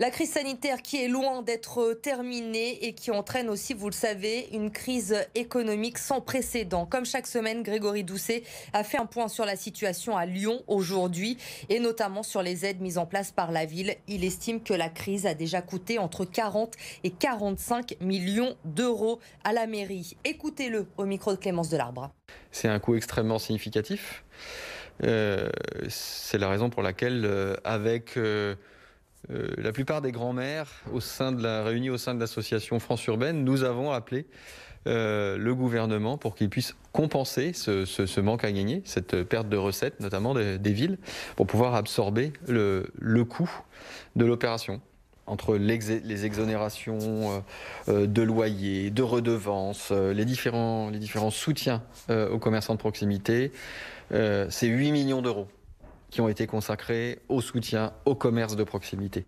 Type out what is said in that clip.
La crise sanitaire qui est loin d'être terminée et qui entraîne aussi, vous le savez, une crise économique sans précédent. Comme chaque semaine, Grégory Doucet a fait un point sur la situation à Lyon aujourd'hui et notamment sur les aides mises en place par la ville. Il estime que la crise a déjà coûté entre 40 et 45 millions d'euros à la mairie. Écoutez-le au micro de Clémence Delarbre. C'est un coût extrêmement significatif. Euh, c'est la raison pour laquelle, euh, avec... Euh, euh, la plupart des grands-mères au sein de la, au sein de l'association France Urbaine, nous avons appelé euh, le gouvernement pour qu'il puisse compenser ce, manque à gagner, cette perte de recettes notamment des villes, pour pouvoir absorber le, coût de l'opération entre les exonérations euh, de loyers, de redevances, les, différents, les différents soutiens aux commerçants de proximité. C'est 8 millions d'euros qui ont été consacrés au soutien au commerce de proximité.